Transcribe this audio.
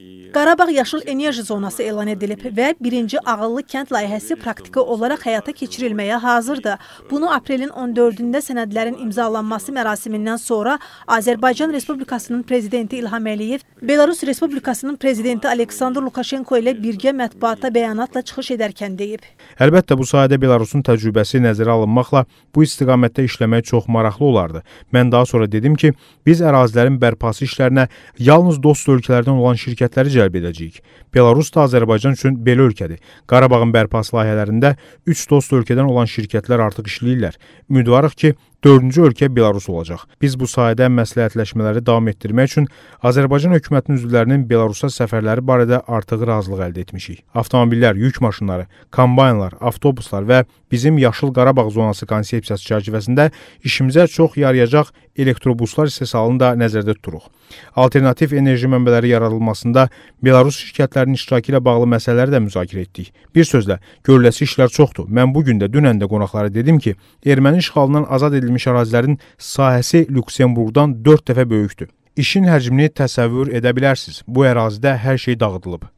i Qarabağ Yaşıl Enerji Zonası elan edilib və birinci ağıllı kənd layihəsi praktiki olaraq həyata keçirilməyə hazırdır. Bunu aprelin 14-də sənədlərin imzalanması mərasimindən sonra Azərbaycan Respublikasının Prezidenti İlham Əliyev, Belarus Respublikasının Prezidenti Aleksandr Lukashenko ilə birgə mətbuata bəyanatla çıxış edərkən deyib. Əlbəttə, bu sayədə Belarusun təcrübəsi nəzərə alınmaqla bu istiqamətdə işləmək çox maraqlı olardı. Mən daha sonra dedim ki, biz ərazilərin bərpası işlərinə yalnız dost ölkələrdən olan şirkətləri cəlb cəlb edəcəyik. Belarus da Azərbaycan üçün belə ölkədir. Qarabağın bərpası layihələrində 3 dost ölkədən olan şirkətlər artıq işləyirlər. Ümidvarıq ki, Dördüncü ölkə Belarus olacaq. Biz bu sahədə məsləhətləşmələri davam etdirmək üçün Azərbaycan hökumətinin üzvlərinin Belarusa səfərləri barədə artıq razılıq əldə etmişik. Avtomobillər, yük maşınları, kombaynlar, avtobuslar və bizim Yaşıl Qarabağ zonası konsepsiyası çərçivəsində işimizə çox yarayacaq elektrobuslar istehsalını da nəzərdə tuturuq. Alternativ enerji mənbələri yaradılmasında Belarus şirkətlərinin iştirakı ilə bağlı məsələləri də müzakirə etdik. Bir sözlə, görüləsi işlər çoxdur. Mən bu gün də dünən də qonaqlara dedim ki, Erməni işğalından azad edilməsi edilmiş ərazilərin sahəsi Lüksemburqdan 4 dəfə böyükdür. İşin həcmini təsəvvür edə bilərsiniz. Bu ərazidə hər şey dağıdılıb.